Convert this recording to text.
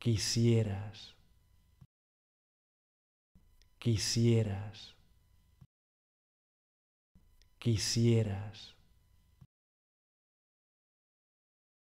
quisieras, quisieras, quisieras.